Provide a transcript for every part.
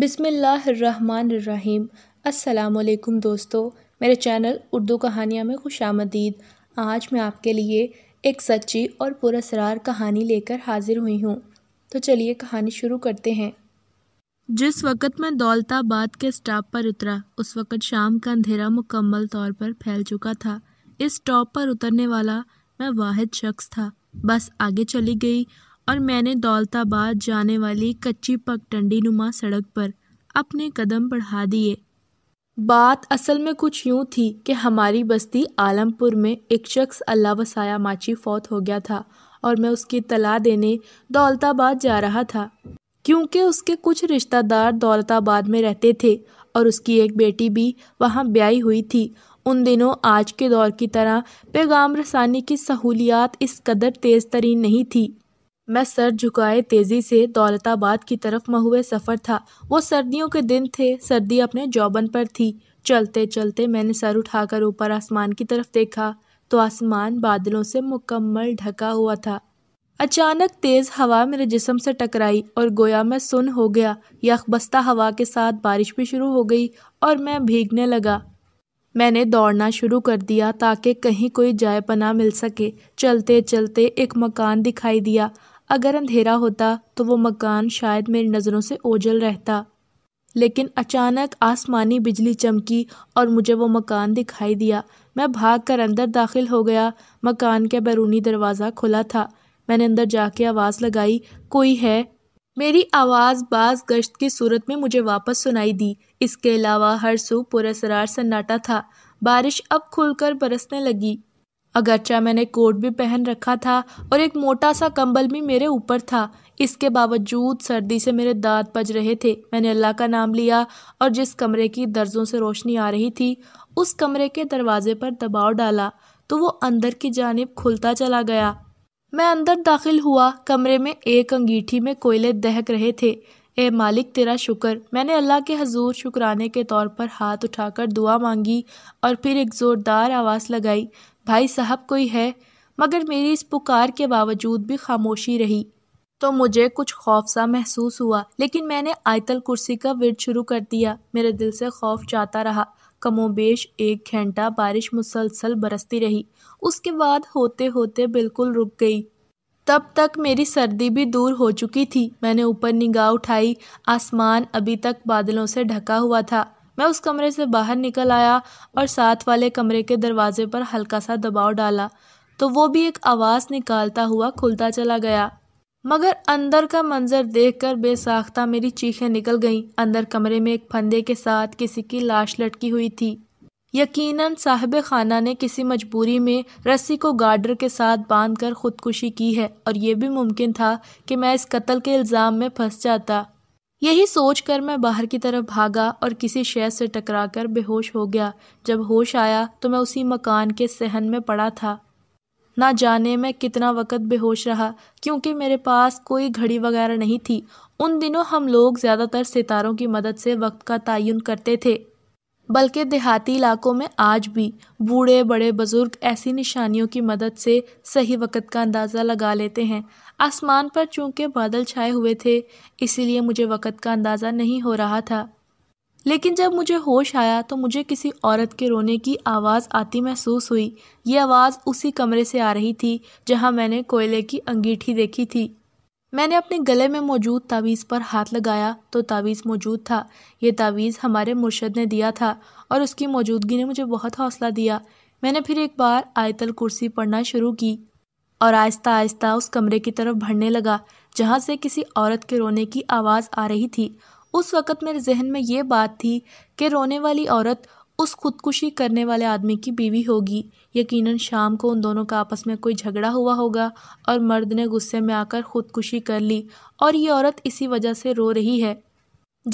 बिसमीम् अल्लाम दोस्तों मेरे चैनल उर्दू कहानियाँ में खुश आमदीद आज मैं आपके लिए एक सच्ची और पुरसरार कहानी लेकर हाजिर हुई हूँ तो चलिए कहानी शुरू करते हैं जिस वक़्त मैं दौलताबाद के स्टॉप पर उतरा उस वक़्त शाम का अंधेरा मुकम्मल तौर पर फैल चुका था इस स्टॉप पर उतरने वाला मैं वाहिद शख्स था बस आगे चली गई और मैंने दौलताबाद जाने वाली कच्ची पगटंडी नुमा सड़क पर अपने कदम बढ़ा दिए बात असल में कुछ यूं थी कि हमारी बस्ती आलमपुर में एक शख्स अल्लाह वसाया माची फौत हो गया था और मैं उसकी तला देने दौलताबाद जा रहा था क्योंकि उसके कुछ रिश्तेदार दौलताबाद में रहते थे और उसकी एक बेटी भी वहाँ ब्याई हुई थी उन दिनों आज के दौर की तरह पैगाम रसानी की सहूलियात इस कदर तेज़ तरीन नहीं थी मैं सर झुकाए तेज़ी से दौलताबाद की तरफ महुए सफ़र था वो सर्दियों के दिन थे सर्दी अपने जौबन पर थी चलते चलते मैंने सर उठाकर ऊपर आसमान की तरफ देखा तो आसमान बादलों से मुकम्मल ढका हुआ था अचानक तेज़ हवा मेरे जिसम से टकराई और गोया मैं सुन हो गया यखबस्ता हवा के साथ बारिश भी शुरू हो गई और मैं भीगने लगा मैंने दौड़ना शुरू कर दिया ताकि कहीं कोई जायपना पना मिल सके चलते चलते एक मकान दिखाई दिया अगर अंधेरा होता तो वो मकान शायद मेरी नज़रों से ओझल रहता लेकिन अचानक आसमानी बिजली चमकी और मुझे वो मकान दिखाई दिया मैं भाग कर अंदर दाखिल हो गया मकान के बैरूनी दरवाज़ा खुला था मैंने अंदर जाके आवाज़ लगाई कोई है मेरी आवाज़ बाज गश्त की सूरत में मुझे वापस सुनाई दी इसके अलावा हर सू पुरसरार सन्नाटा था बारिश अब खुलकर बरसने लगी अगरचा मैंने कोट भी पहन रखा था और एक मोटा सा कंबल भी मेरे ऊपर था इसके बावजूद सर्दी से मेरे दांत पज रहे थे मैंने अल्लाह का नाम लिया और जिस कमरे की दर्जों से रोशनी आ रही थी उस कमरे के दरवाजे पर दबाव डाला तो वो अंदर की जानब खुलता चला गया मैं अंदर दाखिल हुआ कमरे में एक अंगीठी में कोयले दहक रहे थे ए मालिक तेरा शुक्र मैंने अल्लाह के हजूर शुक्राने के तौर पर हाथ उठाकर दुआ मांगी और फिर एक ज़ोरदार आवाज़ लगाई भाई साहब कोई है मगर मेरी इस पुकार के बावजूद भी खामोशी रही तो मुझे कुछ खौफ सा महसूस हुआ लेकिन मैंने आयतल कुर्सी का विरद शुरू कर दिया मेरे दिल से खौफ जाता रहा कमोबेश एक घंटा बारिश मुसलसल बरसती रही उसके बाद होते होते बिल्कुल रुक गई तब तक मेरी सर्दी भी दूर हो चुकी थी मैंने ऊपर निगाह उठाई आसमान अभी तक बादलों से ढका हुआ था मैं उस कमरे से बाहर निकल आया और साथ वाले कमरे के दरवाजे पर हल्का सा दबाव डाला तो वो भी एक आवाज़ निकालता हुआ खुलता चला गया मगर अंदर का मंजर देखकर बेसाख्ता मेरी चीखें निकल गईं अंदर कमरे में एक फंदे के साथ किसी की लाश लटकी हुई थी यकीनन साहब खाना ने किसी मजबूरी में रस्सी को गार्डर के साथ बांधकर खुदकुशी की है और यह भी मुमकिन था कि मैं इस कत्ल के इल्ज़ाम में फंस जाता यही सोचकर मैं बाहर की तरफ भागा और किसी शय से टकराकर बेहोश हो गया जब होश आया तो मैं उसी मकान के सहन में पड़ा था ना जाने मैं कितना वक़्त बेहोश रहा क्योंकि मेरे पास कोई घड़ी वगैरह नहीं थी उन दिनों हम लोग ज़्यादातर सितारों की मदद से वक्त का तयन करते थे बल्कि देहाती इलाकों में आज भी बूढ़े बड़े बुज़ुर्ग ऐसी निशानियों की मदद से सही वक़्त का अंदाज़ा लगा लेते हैं आसमान पर चूंकि बादल छाए हुए थे इसीलिए मुझे वक़्त का अंदाज़ा नहीं हो रहा था लेकिन जब मुझे होश आया तो मुझे किसी औरत के रोने की आवाज़ आती महसूस हुई ये आवाज़ उसी कमरे से आ रही थी जहाँ मैंने कोयले की अंगीठी देखी थी मैंने अपने गले में मौजूद तावीज़ पर हाथ लगाया तो तावीज़ मौजूद था ये तावीज़ हमारे मुर्शद ने दिया था और उसकी मौजूदगी ने मुझे बहुत हौसला दिया मैंने फिर एक बार आयतल कुर्सी पढ़ना शुरू की और आहिस्ता आहिस्ता उस कमरे की तरफ बढ़ने लगा जहाँ से किसी औरत के रोने की आवाज़ आ रही थी उस वक़्त मेरे जहन में ये बात थी कि रोने वाली औरत उस खुदकुशी करने वाले आदमी की बीवी होगी यकीनन शाम को उन दोनों का आपस में कोई झगड़ा हुआ होगा और मर्द ने गुस्से में आकर खुदकुशी कर ली और ये औरत इसी वजह से रो रही है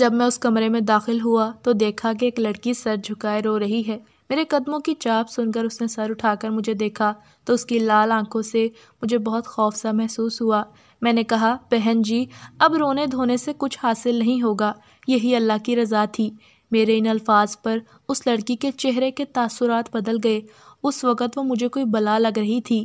जब मैं उस कमरे में दाखिल हुआ तो देखा कि एक लड़की सर झुकाए रो रही है मेरे कदमों की चाप सुनकर उसने सर उठाकर मुझे देखा तो उसकी लाल आंखों से मुझे बहुत खौफ सा महसूस हुआ मैंने कहा बहन जी अब रोने धोने से कुछ हासिल नहीं होगा यही अल्लाह की रज़ा थी मेरे इन अल्फाज पर उस लड़की के चेहरे के तासुरात बदल गए उस वक़्त वो मुझे कोई बला लग रही थी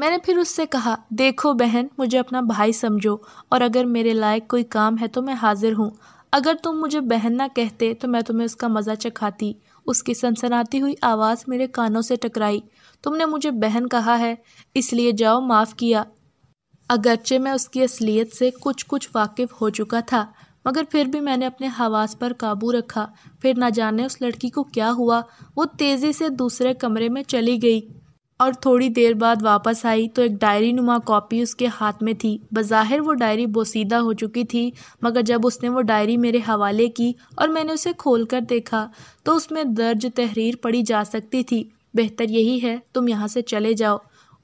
मैंने फिर उससे कहा देखो बहन मुझे अपना भाई समझो और अगर मेरे लायक कोई काम है तो मैं हाजिर हूँ अगर तुम मुझे बहन ना कहते तो मैं तुम्हें उसका मज़ा चखाती उसकी सनसनाती हुई आवाज़ मेरे कानों से टकराई तुमने मुझे बहन कहा है इसलिए जाओ माफ़ किया अगरचे मैं उसकी असलियत से कुछ कुछ वाकिफ़ हो चुका था मगर फिर भी मैंने अपने हवास पर काबू रखा फिर ना जाने उस लड़की को क्या हुआ वो तेज़ी से दूसरे कमरे में चली गई और थोड़ी देर बाद वापस आई तो एक डायरी नुमा कॉपी उसके हाथ में थी बज़ाहिर वो डायरी बोसीदा हो चुकी थी मगर जब उसने वो डायरी मेरे हवाले की और मैंने उसे खोल कर देखा तो उसमें दर्ज तहरीर पढ़ी जा सकती थी बेहतर यही है तुम यहाँ से चले जाओ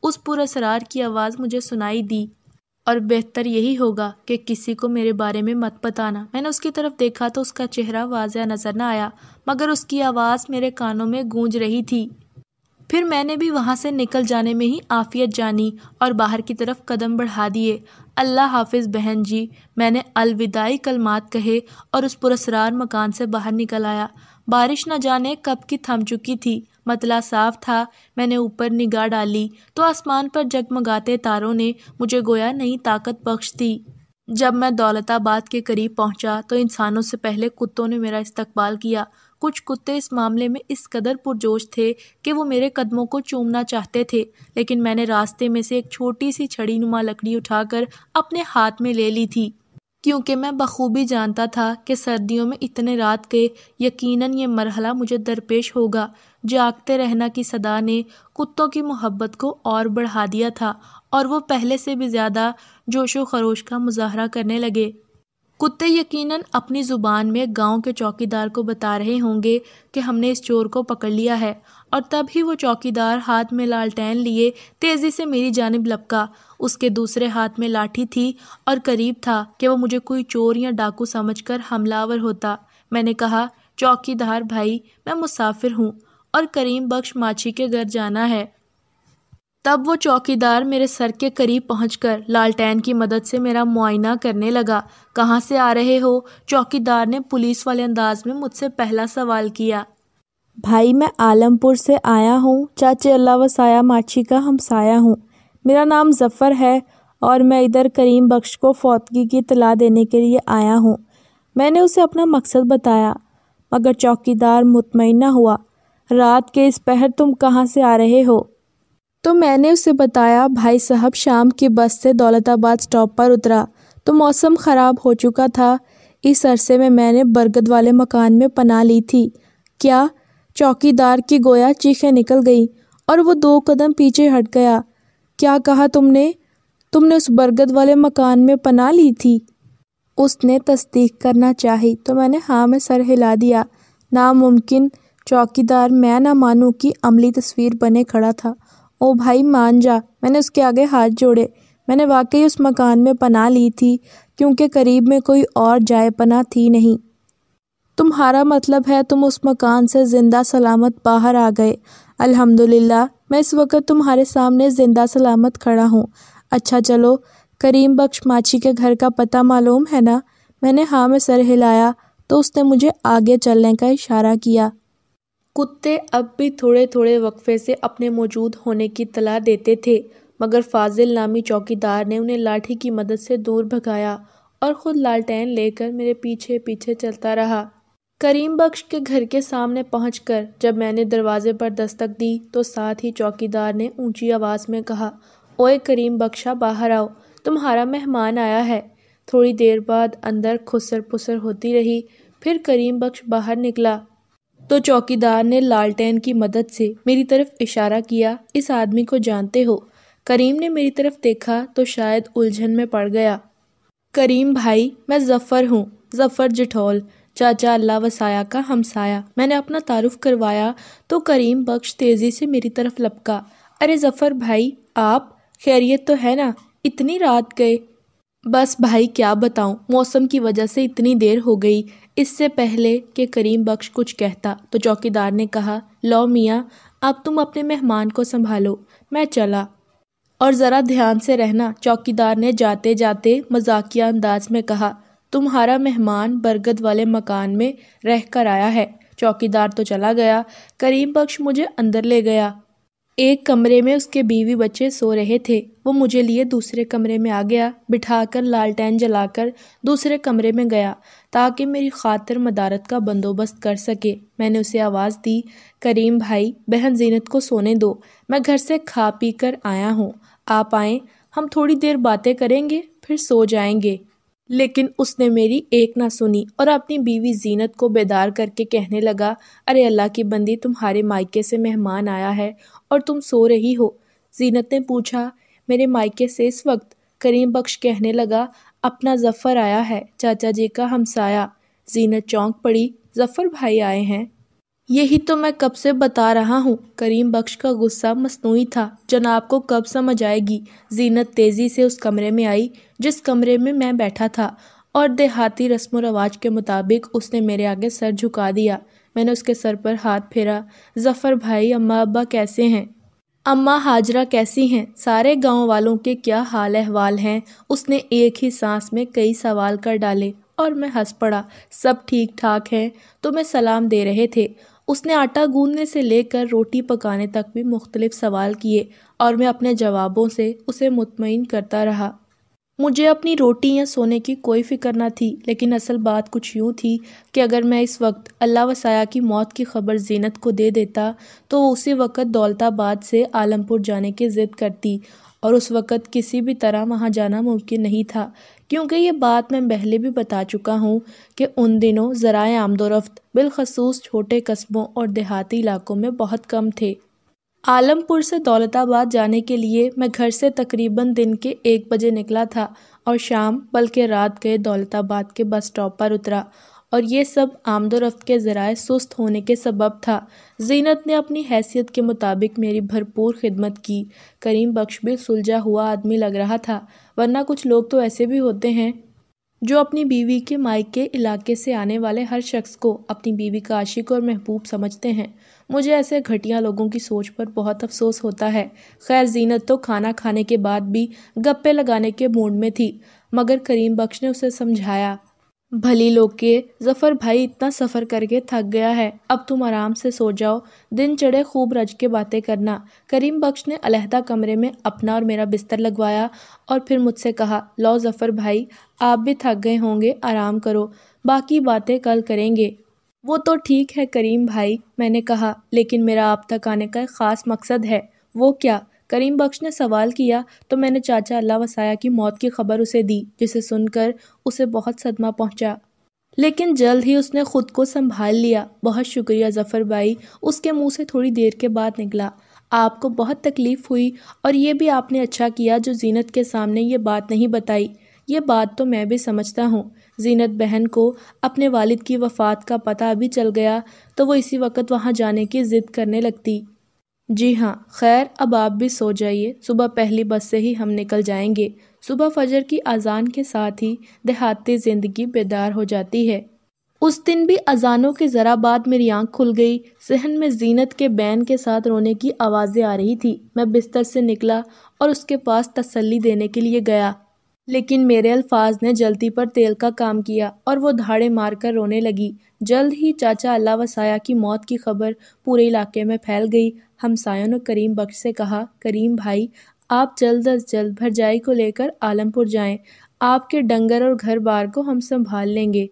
उस पुरसरार की आवाज़ मुझे सुनाई दी और बेहतर यही होगा कि किसी को मेरे बारे में मत बताना मैंने उसकी तरफ देखा तो उसका चेहरा वाजिया नज़र न आया मगर उसकी आवाज़ मेरे कानों में गूंज रही थी फिर मैंने भी वहाँ से निकल जाने में ही आफियत जानी और बाहर की तरफ कदम बढ़ा दिए अल्लाह हाफिज बहन जी मैंने अलविदाई कलमात कहे और उस पुरसरार मकान से बाहर निकल आया बारिश न जाने कब की थम चुकी थी मतला साफ था मैंने ऊपर निगाह डाली तो आसमान पर जगमगाते तारों ने मुझे गोया नई ताकत बख्श दी जब मैं दौलताबाद के करीब पहुंचा तो इंसानों से पहले कुत्तों ने मेरा इस्तकबाल किया कुछ कुत्ते इस मामले में इस कदर पुरजोश थे कि वो मेरे कदमों को चूमना चाहते थे लेकिन मैंने रास्ते में से एक छोटी सी छड़ी नुमा लकड़ी उठाकर अपने हाथ में ले ली थी क्योंकि मैं बखूबी जानता था कि सर्दियों में इतने रात के यकीनन ये मरहला मुझे दरपेश होगा जागते रहना की सदा ने कुत्तों की मोहब्बत को और बढ़ा दिया था और वो पहले से भी ज़्यादा जोशो खरोश का मुजाहरा करने लगे कुत्ते यकीनन अपनी ज़ुबान में गांव के चौकीदार को बता रहे होंगे कि हमने इस चोर को पकड़ लिया है और तब ही वो चौकीदार हाथ में लालटेन लिए तेज़ी से मेरी जानब लपका उसके दूसरे हाथ में लाठी थी और करीब था कि वो मुझे कोई चोर या डाकू समझकर हमलावर होता मैंने कहा चौकीदार भाई मैं मुसाफिर हूँ और करीम बख्श माछी के घर जाना है तब वो चौकीदार मेरे सर के करीब पहुँच कर लालटेन की मदद से मेरा मुआयना करने लगा कहाँ से आ रहे हो चौकीदार ने पुलिस वाले अंदाज में मुझसे पहला सवाल किया भाई मैं आलमपुर से आया हूँ चाचे अल्लाह वसाया माछी का हमसाया हूँ मेरा नाम जफ़र है और मैं इधर करीम बख्श को फौतगी की इतला देने के लिए आया हूँ मैंने उसे अपना मकसद बताया मगर चौकीदार मुतमिन हुआ रात के इस पहर तुम कहाँ से आ रहे हो तो मैंने उसे बताया भाई साहब शाम की बस से दौलताबाद स्टॉप पर उतरा तो मौसम ख़राब हो चुका था इस अरसे में मैंने बरगद वाले मकान में पना ली थी क्या चौकीदार की गोया चीखें निकल गई और वो दो कदम पीछे हट गया क्या कहा तुमने तुमने उस बरगद वाले मकान में पना ली थी उसने तस्दीक करना चाही तो मैंने हाँ में सर हिला दिया नामुमकिन चौकीदार मैं ना मानूँ कि अमली तस्वीर बने खड़ा था ओ भाई मान जा मैंने उसके आगे हाथ जोड़े मैंने वाकई उस मकान में पनाह ली थी क्योंकि करीब में कोई और जाए पनाह थी नहीं तुम्हारा मतलब है तुम उस मकान से ज़िंदा सलामत बाहर आ गए अल्हम्दुलिल्लाह मैं इस वक्त तुम्हारे सामने ज़िंदा सलामत खड़ा हूँ अच्छा चलो करीम बख्श माछी के घर का पता मालूम है ना मैंने हाँ में सर हिलाया तो उसने मुझे आगे चलने का इशारा किया कुत्ते अब भी थोड़े थोड़े वक्फे से अपने मौजूद होने की तला देते थे मगर फाजिल नामी चौकीदार ने उन्हें लाठी की मदद से दूर भगाया और ख़ुद लालटेन लेकर मेरे पीछे पीछे चलता रहा करीम बख्श के घर के सामने कर जब मैंने दरवाजे पर दस्तक दी तो साथ ही चौकीदार ने ऊंची आवाज़ में कहा ओए करीम बख्शा बाहर आओ तुम्हारा मेहमान आया है थोड़ी देर बाद अंदर खुसर पुसर होती रही फिर करीम बख्श बाहर निकला तो चौकीदार ने लालटेन की मदद से मेरी तरफ इशारा किया इस आदमी को जानते हो करीम ने मेरी तरफ देखा तो शायद उलझन में पड़ गया करीम भाई मैं जफ़र हूँ जफ़र जिठौल चाचा अल्लाह वसाया का हमसाया मैंने अपना तारुफ करवाया तो करीम बख्श तेज़ी से मेरी तरफ लपका अरे जफ़र भाई आप खैरियत तो है ना इतनी रात गए बस भाई क्या बताऊं मौसम की वजह से इतनी देर हो गई इससे पहले कि करीम बख्श कुछ कहता तो चौकीदार ने कहा लो मियाँ अब तुम अपने मेहमान को संभालो मैं चला और ज़रा ध्यान से रहना चौकीदार ने जाते जाते मजाकिया अंदाज में कहा तुम्हारा मेहमान बरगद वाले मकान में रह कर आया है चौकीदार तो चला गया करीम बख्श मुझे अंदर ले गया एक कमरे में उसके बीवी बच्चे सो रहे थे वो मुझे लिए दूसरे कमरे में आ गया बिठाकर लालटेन जलाकर दूसरे कमरे में गया ताकि मेरी खातिर मदारत का बंदोबस्त कर सके मैंने उसे आवाज़ दी करीम भाई बहन जीनत को सोने दो मैं घर से खा पी कर आया हूँ आप आए हम थोड़ी देर बातें करेंगे फिर सो जाएंगे लेकिन उसने मेरी एक ना सुनी और अपनी बीवी जीनत को बेदार करके कहने लगा अरे अल्लाह की बंदी तुम्हारे मायके से मेहमान आया है और तुम सो रही हो जीनत ने पूछा मेरे मायके से इस वक्त करीम बख्श कहने लगा अपना ज़फ़र आया है चाचा जी का हमसाया जीनत चौंक पड़ी ज़फ़र भाई आए हैं यही तो मैं कब से बता रहा हूँ करीम बख्श का गुस्सा मसनू था जनाब को कब समझ आएगी जीनत तेज़ी से उस कमरे में आई जिस कमरे में मैं बैठा था और देहाती रस्म रवाज के मुताबिक उसने मेरे आगे सर झुका दिया मैंने उसके सर पर हाथ फेरा ज़फ़र भाई अम्मा अब्बा कैसे हैं अम्मा हाजरा कैसी हैं सारे गांव वालों के क्या हाल अहवाल हैं उसने एक ही सांस में कई सवाल कर डाले और मैं हंस पड़ा सब ठीक ठाक हैं तो मैं सलाम दे रहे थे उसने आटा गूंदने से लेकर रोटी पकाने तक भी मुख्तलिफ सवाल किए और मैं अपने जवाबों से उसे मुतमिन करता रहा मुझे अपनी रोटी या सोने की कोई फ़िक्र न थी लेकिन असल बात कुछ यूँ थी कि अगर मैं इस वक्त अल्लाह वसाया की मौत की खबर जीनत को दे देता तो वो उसी वक़्त दौलताबाद से आलमपुर जाने की ज़िद करती और उस वक़्त किसी भी तरह वहाँ जाना मुमकिन नहीं था क्योंकि ये बात मैं पहले भी बता चुका हूँ कि उन दिनों ज़रा आमदोरफ़्त बिलखसूस छोटे कस्बों और देहाती इलाकों में बहुत कम थे आलमपुर से दौलताबाद जाने के लिए मैं घर से तकरीबन दिन के एक बजे निकला था और शाम बल्कि रात गए दौलताबाद के बस स्टॉप पर उतरा और ये सब आमदोरफ्त के ज़राए सुस्त होने के सबब था जीनत ने अपनी हैसियत के मुताबिक मेरी भरपूर खिदमत की करीम बख्श भी सुलझा हुआ आदमी लग रहा था वरना कुछ लोग तो ऐसे भी होते हैं जो अपनी बीवी के मायके इलाके से आने वाले हर शख्स को अपनी बीवी का आशिक और महबूब समझते हैं मुझे ऐसे घटिया लोगों की सोच पर बहुत अफसोस होता है खैर जीनत तो खाना खाने के बाद भी गप्पे लगाने के मूड में थी मगर करीम बख्श ने उसे समझाया भली के जफर भाई इतना सफ़र करके थक गया है अब तुम आराम से सो जाओ दिन चढ़े खूब रज के बातें करना करीम बख्श ने अलहदा कमरे में अपना और मेरा बिस्तर लगवाया और फिर मुझसे कहा लो जफ़र भाई आप भी थक गए होंगे आराम करो बाकी बातें कल करेंगे वो तो ठीक है करीम भाई मैंने कहा लेकिन मेरा आप तक आने का एक ख़ास मकसद है वो क्या करीम बख्श ने सवाल किया तो मैंने चाचा अल्लाह वसाया की मौत की खबर उसे दी जिसे सुनकर उसे बहुत सदमा पहुंचा लेकिन जल्द ही उसने खुद को संभाल लिया बहुत शुक्रिया जफ़र भाई उसके मुंह से थोड़ी देर के बाद निकला आपको बहुत तकलीफ़ हुई और ये भी आपने अच्छा किया जो जीनत के सामने ये बात नहीं बताई ये बात तो मैं भी समझता हूँ जीनत बहन को अपने वालिद की वफ़ात का पता अभी चल गया तो वो इसी वक्त वहाँ जाने की ज़िद करने लगती जी हाँ खैर अब आप भी सो जाइए सुबह पहली बस से ही हम निकल जाएंगे सुबह फजर की अजान के साथ ही देहाती ज़िंदगी बेदार हो जाती है उस दिन भी अजानों के ज़रा बाद मेरी आंख खुल गई सहन में जीनत के बैन के साथ रोने की आवाज़ें आ रही थी मैं बिस्तर से निकला और उसके पास तसल्ली देने के लिए गया लेकिन मेरे अल्फाज ने जल्दी पर तेल का काम किया और वो धाड़े मारकर रोने लगी जल्द ही चाचा अल्लाह वसाया की मौत की खबर पूरे इलाके में फैल गई हमसायों ने करीम बख्श से कहा करीम भाई आप जल्द अज जल्द भरजाई को लेकर आलमपुर जाएं आपके डंगर और घर बार को हम संभाल लेंगे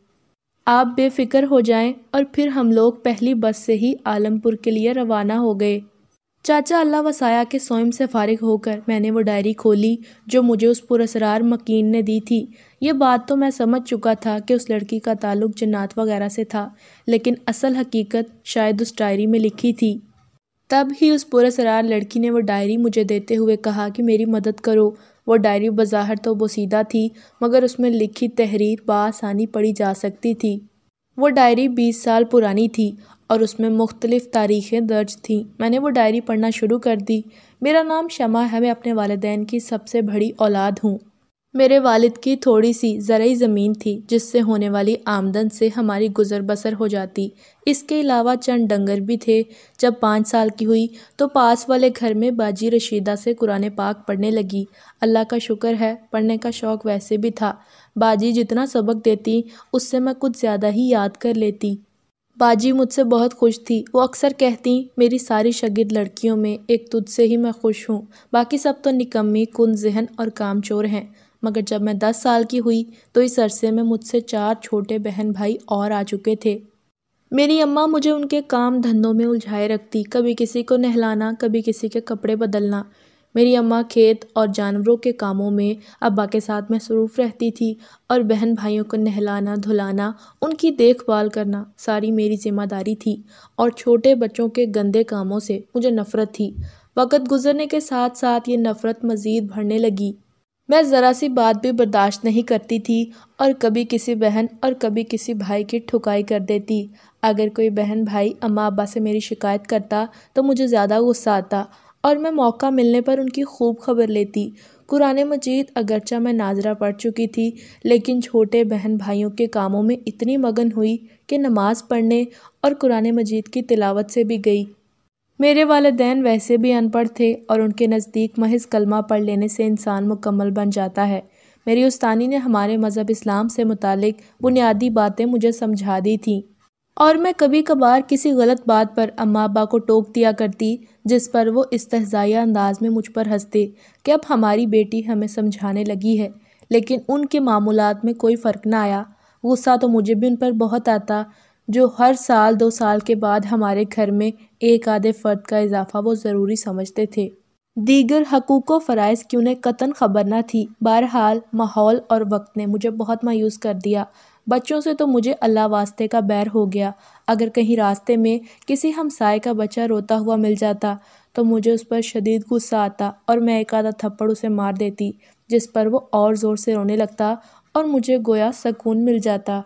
आप बेफिक्र हो जाएं और फिर हम लोग पहली बस से ही आलमपुर के लिए रवाना हो गए चाचा अल्लाह वसाया के स्वयं से फारिग होकर मैंने वो डायरी खोली जो मुझे उस पुरसरार मकीन ने दी थी ये बात तो मैं समझ चुका था कि उस लड़की का ताल्लुक जन्नात वगैरह से था लेकिन असल हकीकत शायद उस डायरी में लिखी थी तब ही उस पुरसरार लड़की ने वो डायरी मुझे देते हुए कहा कि मेरी मदद करो वो डायरी बज़ाहिर तो बोसीदा थी मगर उसमें लिखी तहरीर बसानी पढ़ी जा सकती थी वो डायरी बीस साल पुरानी थी और उसमें मुख्तलिफ़ तारीखें दर्ज थीं मैंने वो डायरी पढ़ना शुरू कर दी मेरा नाम शमा है मैं अपने वालदे की सबसे बड़ी औलाद हूँ मेरे वालिद की थोड़ी सी ज़रूरी ज़मीन थी जिससे होने वाली आमदन से हमारी गुज़र बसर हो जाती इसके अलावा चंद डंगर भी थे जब पाँच साल की हुई तो पास वाले घर में बाजी रशीदा से कुरान पाक पढ़ने लगी अल्लाह का शुक्र है पढ़ने का शौक़ वैसे भी था बाजी जितना सबक देती उससे मैं कुछ ज़्यादा ही याद कर लेती बाजी मुझसे बहुत खुश थी वो अक्सर कहती मेरी सारी शगिद लड़कियों में एक तुझ से ही मैं खुश हूँ बाकी सब तो निकम्मी कुन जहन और कामचोर हैं मगर जब मैं दस साल की हुई तो इस अरसे में मुझसे चार छोटे बहन भाई और आ चुके थे मेरी अम्मा मुझे उनके काम धंधों में उलझाए रखती कभी किसी को नहलाना कभी किसी के कपड़े बदलना मेरी अम्मा खेत और जानवरों के कामों में अब्बा के साथ मसरूफ़ रहती थी और बहन भाइयों को नहलाना धुलाना उनकी देखभाल करना सारी मेरी जिम्मेदारी थी और छोटे बच्चों के गंदे कामों से मुझे नफ़रत थी वक़्त गुजरने के साथ साथ ये नफ़रत मज़ीद भरने लगी मैं ज़रा सी बात भी बर्दाश्त नहीं करती थी और कभी किसी बहन और कभी किसी भाई की ठुकाई कर देती अगर कोई बहन भाई अम्मा अब्बा से मेरी शिकायत करता तो मुझे ज़्यादा गुस्सा आता और मैं मौका मिलने पर उनकी खूब खबर लेती कुरान मजीद अगरचा मैं नाजरा पढ़ चुकी थी लेकिन छोटे बहन भाइयों के कामों में इतनी मगन हुई कि नमाज़ पढ़ने और कुरान मजीद की तिलावत से भी गई मेरे वालदेन वैसे भी अनपढ़ थे और उनके नज़दीक महज कलमा पढ़ लेने से इंसान मुकम्मल बन जाता है मेरी उस्तानी ने हमारे मज़हब इस्लाम से मुतक बुनियादी बातें मुझे समझा दी थीं और मैं कभी कभार किसी गलत बात पर अम्मा अबा को टोक दिया करती जिस पर वो इस्तजाया अंदाज में मुझ पर हंसते कि अब हमारी बेटी हमें समझाने लगी है लेकिन उनके मामूलत में कोई फ़र्क ना आया गुस्सा तो मुझे भी उन पर बहुत आता जो हर साल दो साल के बाद हमारे घर में एक आधे फ़र्द का इजाफ़ा वो ज़रूरी समझते थे दीगर हकूक़ व फ़रज़ की उन्हें कतन खबर ना थी बहरहाल माहौल और वक्त ने मुझे बहुत मायूस कर दिया बच्चों से तो मुझे अल्लाह वास्ते का बैर हो गया अगर कहीं रास्ते में किसी हमसाय का बच्चा रोता हुआ मिल जाता तो मुझे उस पर शदीद गुस्सा आता और मैं एक आधा थप्पड़ उसे मार देती जिस पर वो और ज़ोर से रोने लगता और मुझे गोया सकून मिल जाता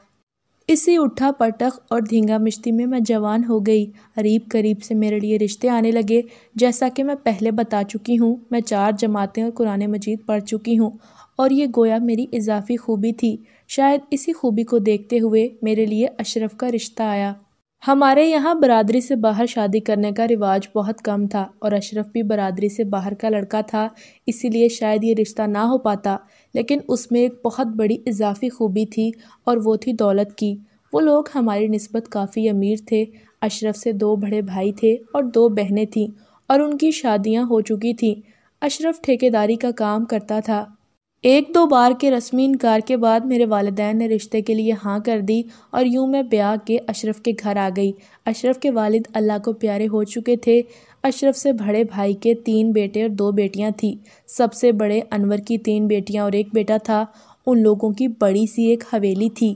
इसी उठा पटख और धींगा मिश्ती में मैं जवान हो गई करीब करीब से मेरे लिए रिश्ते आने लगे जैसा कि मैं पहले बता चुकी हूँ मैं चार जमातें और कुरान मजीद पढ़ चुकी हूँ और ये गोया मेरी इजाफी खूबी थी शायद इसी खूबी को देखते हुए मेरे लिए अशरफ का रिश्ता आया हमारे यहाँ बरादरी से बाहर शादी करने का रिवाज बहुत कम था और अशरफ भी बरादरी से बाहर का लड़का था इसीलिए शायद ये रिश्ता ना हो पाता लेकिन उसमें एक बहुत बड़ी इजाफी खूबी थी और वो थी दौलत की वो लोग हमारी नस्बत काफ़ी अमीर थे अशरफ से दो बड़े भाई थे और दो बहनें थीं और उनकी शादियाँ हो चुकी थीं अशरफ ठेकेदारी का काम करता था एक दो बार के रस्मी इनकार के बाद मेरे वालदान ने रिश्ते के लिए हाँ कर दी और यूं मैं ब्याह के अशरफ के घर आ गई अशरफ के वालिद अल्लाह को प्यारे हो चुके थे अशरफ से बड़े भाई के तीन बेटे और दो बेटियाँ थीं सबसे बड़े अनवर की तीन बेटियाँ और एक बेटा था उन लोगों की बड़ी सी एक हवेली थी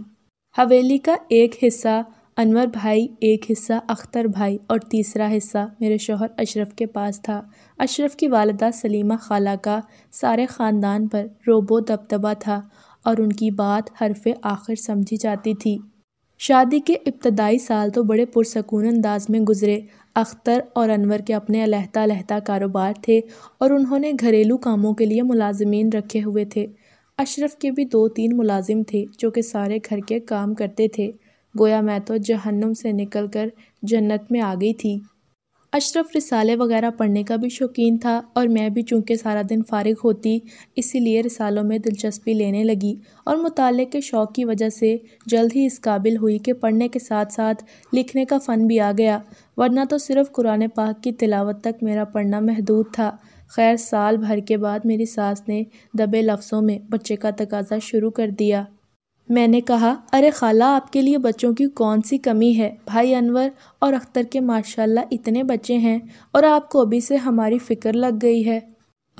हवेली का एक हिस्सा अनवर भाई एक हिस्सा अख्तर भाई और तीसरा हिस्सा मेरे शोहर अशरफ के पास था अशरफ की वालदा सलीमा खाला का सारे ख़ानदान पर रोबो दबदबा था और उनकी बात हरफ आखिर समझी जाती थी शादी के इब्तदाई साल तो बड़े पुरसकून अंदाज में गुजरे अख्तर और अनवर के अपने अलहता अलहता कारोबार थे और उन्होंने घरेलू कामों के लिए मुलाजमीन रखे हुए थे अशरफ के भी दो तीन मुलाजिम थे जो कि सारे घर के काम करते थे गोया मैं तो जहन्नुम से निकल कर जन्नत में आ गई थी अशरफ रिसाले वगैरह पढ़ने का भी शौकीन था और मैं भी चूँकि सारा दिन फारिग होती इसीलिए रिसालों में दिलचस्पी लेने लगी और मुताले के शौक़ की वजह से जल्द ही इस काबिल हुई कि पढ़ने के साथ साथ लिखने का फ़न भी आ गया वरना तो सिर्फ कुरान पाक की तिलावत तक मेरा पढ़ना महदूद था खैर साल भर के बाद मेरी सास ने दबे लफ्ज़ों में बच्चे का तकाजा शुरू कर दिया मैंने कहा अरे खाला आपके लिए बच्चों की कौन सी कमी है भाई अनवर और अख्तर के माशाल्लाह इतने बच्चे हैं और आपको अभी से हमारी फ़िक्र लग गई है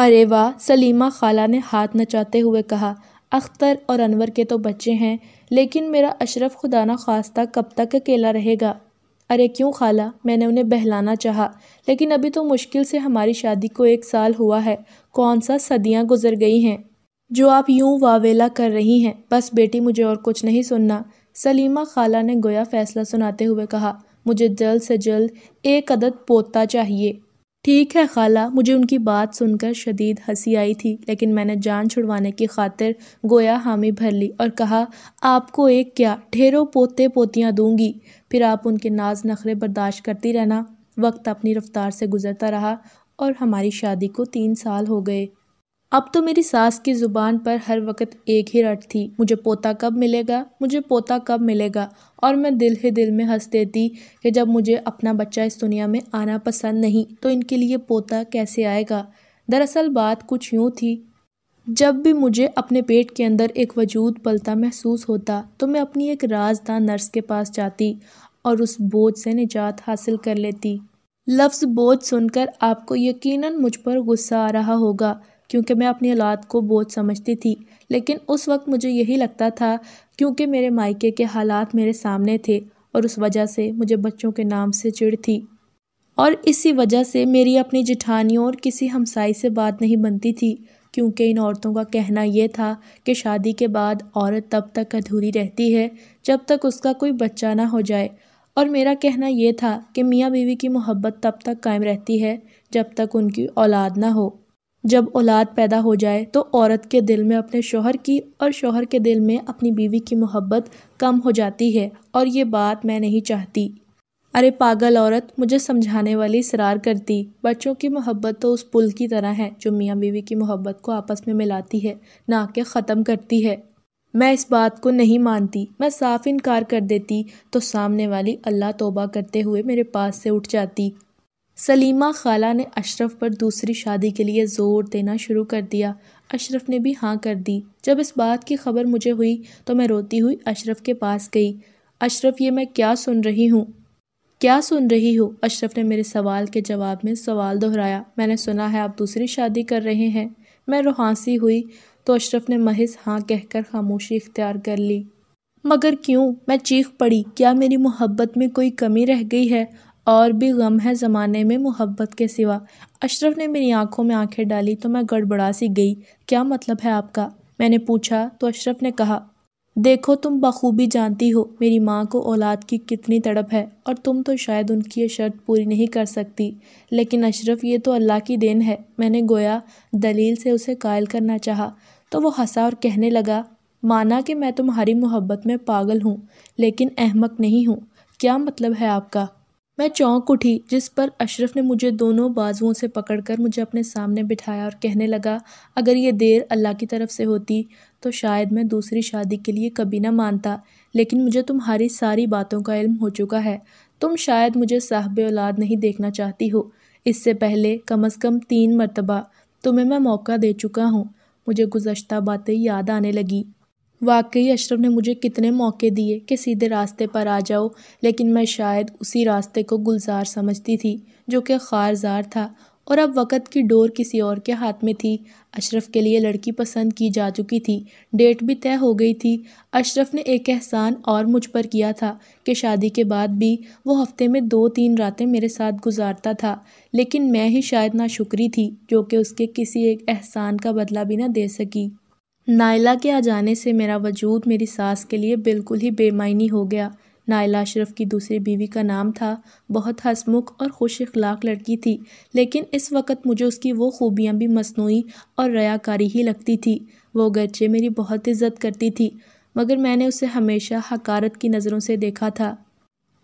अरे वाह सलीमा खाला ने हाथ नचाते हुए कहा अख्तर और अनवर के तो बच्चे हैं लेकिन मेरा अशरफ खुदाना खास्ता कब तक अकेला रहेगा अरे क्यों खाला मैंने उन्हें बहलाना चाहा लेकिन अभी तो मुश्किल से हमारी शादी को एक साल हुआ है कौन सा सदियाँ गुजर गई हैं जो आप यूं वावेला कर रही हैं बस बेटी मुझे और कुछ नहीं सुनना सलीमा खाला ने गोया फैसला सुनाते हुए कहा मुझे जल्द से जल्द एक अदद पोता चाहिए ठीक है खाला मुझे उनकी बात सुनकर शदीद हंसी आई थी लेकिन मैंने जान छुड़वाने की खातिर गोया हामी भर ली और कहा आपको एक क्या ढेरों पोते पोतियाँ दूंगी फिर आप उनके नाज नखरे बर्दाश्त करती रहना वक्त अपनी रफ्तार से गुजरता रहा और हमारी शादी को तीन साल हो गए अब तो मेरी सास की ज़ुबान पर हर वक्त एक ही रट थी मुझे पोता कब मिलेगा मुझे पोता कब मिलेगा और मैं दिल ही दिल में हंस देती कि जब मुझे अपना बच्चा इस दुनिया में आना पसंद नहीं तो इनके लिए पोता कैसे आएगा दरअसल बात कुछ यूँ थी जब भी मुझे अपने पेट के अंदर एक वजूद पलता महसूस होता तो मैं अपनी एक राजदार नर्स के पास जाती और उस बोझ से निजात हासिल कर लेती लफ्ज़ बोझ सुनकर आपको यकीनन मुझ पर गुस्सा आ रहा होगा क्योंकि मैं अपनी औलाद को बोझ समझती थी लेकिन उस वक्त मुझे यही लगता था क्योंकि मेरे मायके के हालात मेरे सामने थे और उस वजह से मुझे बच्चों के नाम से चिड़ थी और इसी वजह से मेरी अपनी जिठानियों और किसी हमसाई से बात नहीं बनती थी क्योंकि इन औरतों का कहना यह था कि शादी के बाद औरत तब तक अधूरी रहती है जब तक उसका कोई बच्चा ना हो जाए और मेरा कहना यह था कि मियाँ बीवी की मोहब्बत तब तक कायम रहती है जब तक उनकी औलाद ना हो जब औलाद पैदा हो जाए तो औरत के दिल में अपने शोहर की और शोहर के दिल में अपनी बीवी की मोहब्बत कम हो जाती है और ये बात मैं नहीं चाहती अरे पागल औरत मुझे समझाने वाली इसरार करती बच्चों की मोहब्बत तो उस पुल की तरह है जो मियाँ बीवी की मोहब्बत को आपस में मिलाती है ना कि ख़त्म करती है मैं इस बात को नहीं मानती मैं साफ इनकार कर देती तो सामने वाली अल्लाह तोबा करते हुए मेरे पास से उठ जाती सलीमा खाला ने अशरफ पर दूसरी शादी के लिए ज़ोर देना शुरू कर दिया अशरफ ने भी हाँ कर दी जब इस बात की खबर मुझे हुई तो मैं रोती हुई अशरफ के पास गई अशरफ ये मैं क्या सुन रही हूँ क्या सुन रही हो अशरफ ने मेरे सवाल के जवाब में सवाल दोहराया मैंने सुना है आप दूसरी शादी कर रहे हैं मैं रुहासी हुई तो अशरफ ने महज हाँ कहकर खामोशी इख्तियार कर ली मगर क्यों मैं चीख पड़ी क्या मेरी मोहब्बत में कोई कमी रह गई है और भी गम है ज़माने में मोहब्बत के सिवा अशरफ ने मेरी आंखों में आंखें डाली तो मैं गड़बड़ा सी गई क्या मतलब है आपका मैंने पूछा तो अशरफ ने कहा देखो तुम बखूबी जानती हो मेरी माँ को औलाद की कितनी तड़प है और तुम तो शायद उनकी ये शर्त पूरी नहीं कर सकती लेकिन अशरफ ये तो अल्लाह की देन है मैंने गोया दलील से उसे कायल करना चाहा तो वो हंसा और कहने लगा माना कि मैं तुम्हारी मोहब्बत में पागल हूँ लेकिन अहमक नहीं हूँ क्या मतलब है आपका मैं चौंक उठी जिस पर अशरफ ने मुझे दोनों बाजुओं से पकड़कर मुझे अपने सामने बिठाया और कहने लगा अगर ये देर अल्लाह की तरफ से होती तो शायद मैं दूसरी शादी के लिए कभी ना मानता लेकिन मुझे तुम्हारी सारी बातों का इल्म हो चुका है तुम शायद मुझे साहब औलाद नहीं देखना चाहती हो इससे पहले कम अज़ कम तीन मरतबा तुम्हें मैं मौका दे चुका हूँ मुझे गुज्त बातें याद आने लगी वाकई अशरफ ने मुझे कितने मौके दिए कि सीधे रास्ते पर आ जाओ लेकिन मैं शायद उसी रास्ते को गुलजार समझती थी जो कि खारजार था और अब वक़्त की डोर किसी और के हाथ में थी अशरफ के लिए लड़की पसंद की जा चुकी थी डेट भी तय हो गई थी अशरफ ने एक एहसान और मुझ पर किया था कि शादी के बाद भी वो हफ्ते में दो तीन रातें मेरे साथ गुजारता था लेकिन मैं ही शायद ना शुक्री थी जो कि उसके किसी एक एहसान का बदला भी ना दे सकी नायला के आ जाने से मेरा वजूद मेरी सास के लिए बिल्कुल ही बेमायनी हो गया नायला अशरफ की दूसरी बीवी का नाम था बहुत हंसमुख और खुश अखलाक लड़की थी लेकिन इस वक्त मुझे उसकी वो खूबियाँ भी मसनू और रयाकारी ही लगती थी वो गर्चे मेरी बहुत इज्जत करती थी मगर मैंने उसे हमेशा हकारत की नज़रों से देखा था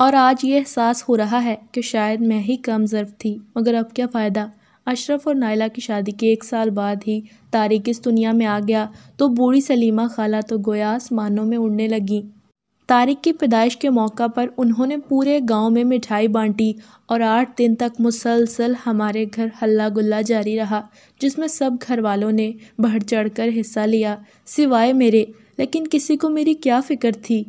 और आज ये एहसास हो रहा है कि शायद मैं ही कम ज़र्फ थी मगर अब क्या फ़ायदा अशरफ और नायला की शादी के एक साल बाद ही तारिक इस दुनिया में आ गया तो बूढ़ी सलीमा खाला तो गोया आसमानों में उड़ने लगी तारिक की पैदाइश के मौका पर उन्होंने पूरे गांव में मिठाई बांटी और आठ दिन तक मुसलसल हमारे घर हल्ला गुल्ला जारी रहा जिसमें सब घर वालों ने बढ़ चढ़ कर हिस्सा लिया सिवाय मेरे लेकिन किसी को मेरी क्या फिक्र थी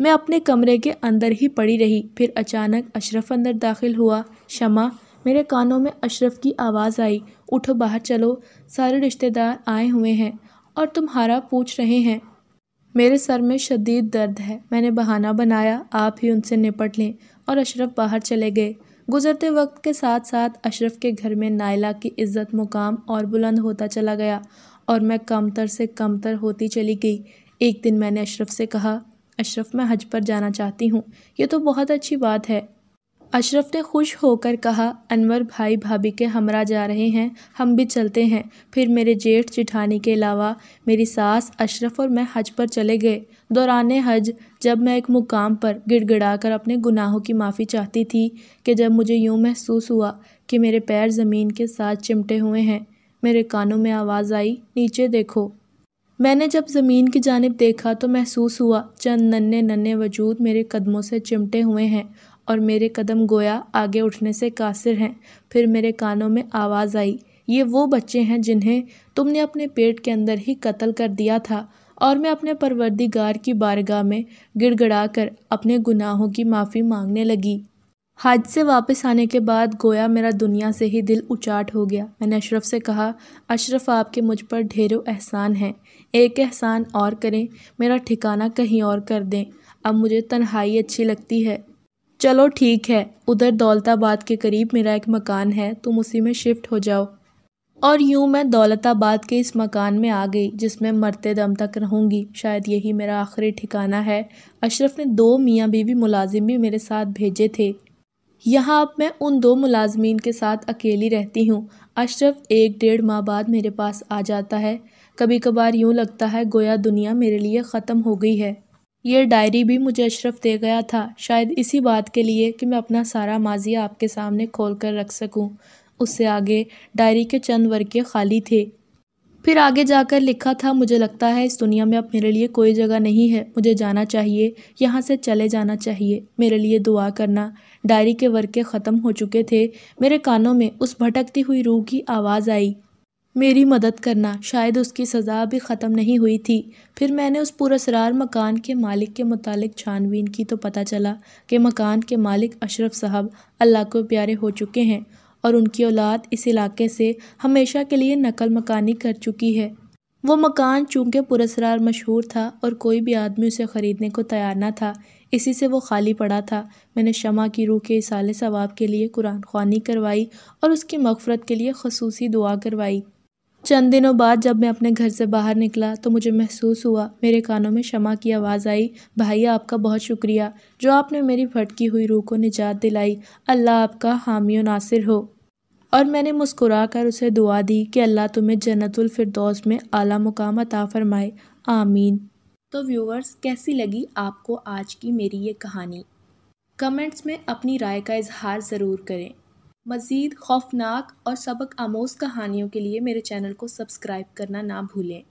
मैं अपने कमरे के अंदर ही पड़ी रही फिर अचानक अशरफ अंदर दाखिल हुआ शमा मेरे कानों में अशरफ़ की आवाज़ आई उठो बाहर चलो सारे रिश्तेदार आए हुए हैं और तुम्हारा पूछ रहे हैं मेरे सर में शदीद दर्द है मैंने बहाना बनाया आप ही उनसे निपट लें और अशरफ बाहर चले गए गुजरते वक्त के साथ साथ अशरफ के घर में नायला की इज्जत मुकाम और बुलंद होता चला गया और मैं कमतर से कमतर होती चली गई एक दिन मैंने अशरफ से कहा अशरफ मैं हज पर जाना चाहती हूँ ये तो बहुत अच्छी बात है अशरफ ने खुश होकर कहा अनवर भाई भाभी के हमरा जा रहे हैं हम भी चलते हैं फिर मेरे जेठ जिठानी के अलावा मेरी सास अशरफ और मैं हज पर चले गए दौरान हज जब मैं एक मुकाम पर गिड़गिड़ाकर अपने गुनाहों की माफ़ी चाहती थी कि जब मुझे यूँ महसूस हुआ कि मेरे पैर ज़मीन के साथ चिमटे हुए हैं मेरे कानों में आवाज़ आई नीचे देखो मैंने जब ज़मीन की जानब देखा तो महसूस हुआ चंद नन्हे नन्हे वजूद मेरे कदमों से चिमटे हुए हैं और मेरे कदम गोया आगे उठने से कासिर हैं फिर मेरे कानों में आवाज़ आई ये वो बच्चे हैं जिन्हें तुमने अपने पेट के अंदर ही कत्ल कर दिया था और मैं अपने परवरदिगार की बारगाह में गिड़गड़ा कर अपने गुनाहों की माफ़ी मांगने लगी हज से वापस आने के बाद गोया मेरा दुनिया से ही दिल उचाट हो गया मैंने अशरफ से कहा अशरफ आपके मुझ पर ढेरों एहसान हैं एक एहसान और करें मेरा ठिकाना कहीं और कर दें अब मुझे तन्हाई अच्छी लगती है चलो ठीक है उधर दौलताबाद के करीब मेरा एक मकान है तुम उसी में शिफ्ट हो जाओ और यूँ मैं दौलताबाद के इस मकान में आ गई जिसमें मरते दम तक रहूँगी शायद यही मेरा आखिरी ठिकाना है अशरफ ने दो मियाँ बीवी मुलाजिम भी मेरे साथ भेजे थे यहाँ अब मैं उन दो मुलाजमीन के साथ अकेली रहती हूँ अशरफ एक डेढ़ माह बाद मेरे पास आ जाता है कभी कभार यूँ लगता है गोया दुनिया मेरे लिए ख़त्म हो गई है यह डायरी भी मुझे अशरफ दे गया था शायद इसी बात के लिए कि मैं अपना सारा माजिया आपके सामने खोल कर रख सकूँ उससे आगे डायरी के चंद वर्के खाली थे फिर आगे जाकर लिखा था मुझे लगता है इस दुनिया में अब मेरे लिए कोई जगह नहीं है मुझे जाना चाहिए यहाँ से चले जाना चाहिए मेरे लिए दुआ करना डायरी के वर्के ख़त्म हो चुके थे मेरे कानों में उस भटकती हुई रूह की आवाज़ आई मेरी मदद करना शायद उसकी सज़ा अभी ख़त्म नहीं हुई थी फिर मैंने उस पुरअसरार मकान के मालिक के मुतालिक छानबीन की तो पता चला कि मकान के मालिक अशरफ साहब अल्लाह को प्यारे हो चुके हैं और उनकी औलाद इस इलाके से हमेशा के लिए नकल मकानी कर चुकी है वो मकान चूँकि पुरसरार मशहूर था और कोई भी आदमी उसे ख़रीदने को तैयार ना था इसी से वो खाली पड़ा था मैंने शमा की रूह के इसाले सवाब के लिए कुरान खानी करवाई और उसकी मगफरत के लिए खसूसी दुआ करवाई चंद दिनों बाद जब मैं अपने घर से बाहर निकला तो मुझे महसूस हुआ मेरे कानों में क्षमा की आवाज़ आई भाई आपका बहुत शुक्रिया जो आपने मेरी भटकी हुई रूह को निजात दिलाई अल्लाह आपका और नासिर हो और मैंने मुस्कुरा कर उसे दुआ दी कि अल्लाह तुम्हें जन्नतुल फिरदौस में आला मुकाम अता फरमाए आमीन तो व्यूअर्स कैसी लगी आपको आज की मेरी ये कहानी कमेंट्स में अपनी राय का इजहार ज़रूर करें मज़ीद खौफ़नाक और सबक आमोज़ कहानियों के लिए मेरे चैनल को सब्सक्राइब करना ना भूलें